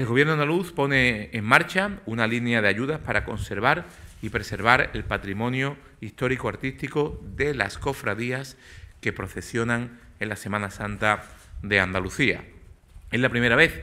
El Gobierno andaluz pone en marcha una línea de ayudas para conservar y preservar el patrimonio histórico-artístico de las cofradías que procesionan en la Semana Santa de Andalucía. Es la primera vez,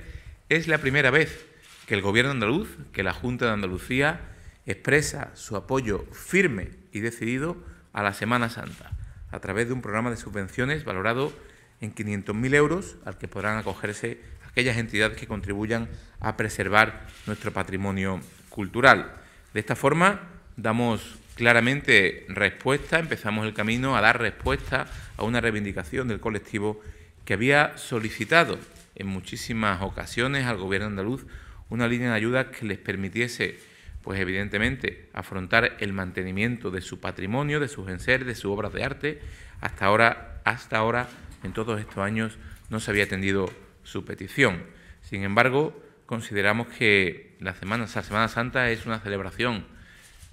es la primera vez que el Gobierno andaluz, que la Junta de Andalucía expresa su apoyo firme y decidido a la Semana Santa a través de un programa de subvenciones valorado en 500.000 euros al que podrán acogerse aquellas entidades que contribuyan a preservar nuestro patrimonio cultural. De esta forma, damos claramente respuesta, empezamos el camino a dar respuesta a una reivindicación del colectivo que había solicitado en muchísimas ocasiones al gobierno andaluz una línea de ayuda que les permitiese, pues evidentemente, afrontar el mantenimiento de su patrimonio, de sus enseres, de sus obras de arte. Hasta ahora, hasta ahora, en todos estos años, no se había atendido su petición. Sin embargo, consideramos que la Semana, Santa es una celebración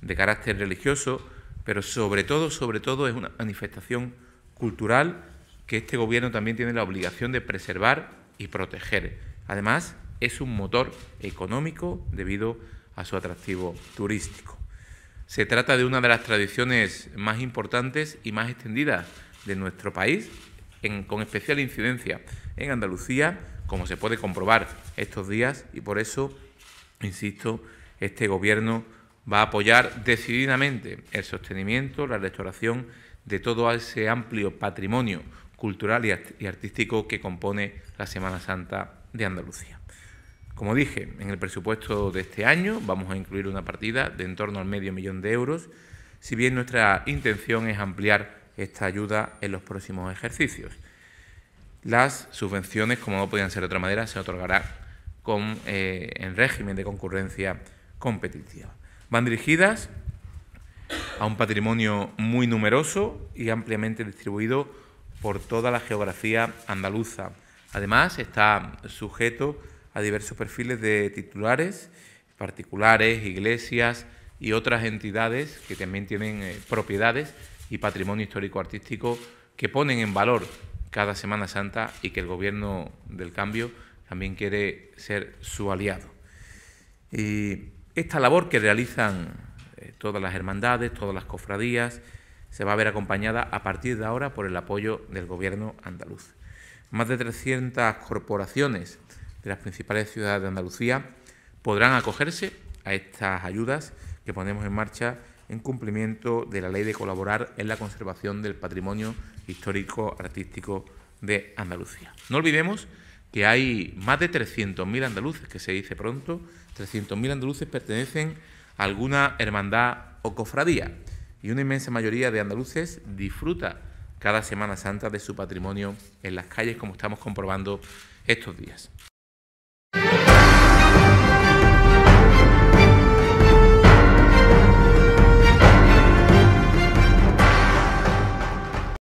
de carácter religioso, pero sobre todo, sobre todo es una manifestación cultural que este gobierno también tiene la obligación de preservar y proteger. Además, es un motor económico debido a su atractivo turístico. Se trata de una de las tradiciones más importantes y más extendidas de nuestro país con especial incidencia en Andalucía, como se puede comprobar estos días, y por eso, insisto, este Gobierno va a apoyar decididamente el sostenimiento, la restauración de todo ese amplio patrimonio cultural y artístico que compone la Semana Santa de Andalucía. Como dije, en el presupuesto de este año vamos a incluir una partida de en torno al medio millón de euros, si bien nuestra intención es ampliar esta ayuda en los próximos ejercicios. Las subvenciones, como no podían ser de otra manera, se otorgarán eh, en régimen de concurrencia competitiva. Van dirigidas a un patrimonio muy numeroso y ampliamente distribuido por toda la geografía andaluza. Además, está sujeto a diversos perfiles de titulares, particulares, iglesias y otras entidades que también tienen eh, propiedades y patrimonio histórico-artístico que ponen en valor cada Semana Santa y que el gobierno del cambio también quiere ser su aliado. Y esta labor que realizan eh, todas las hermandades, todas las cofradías, se va a ver acompañada a partir de ahora por el apoyo del gobierno andaluz. Más de 300 corporaciones de las principales ciudades de Andalucía podrán acogerse a estas ayudas que ponemos en marcha en cumplimiento de la ley de colaborar en la conservación del patrimonio histórico artístico de Andalucía. No olvidemos que hay más de 300.000 andaluces, que se dice pronto, 300.000 andaluces pertenecen a alguna hermandad o cofradía y una inmensa mayoría de andaluces disfruta cada Semana Santa de su patrimonio en las calles como estamos comprobando estos días.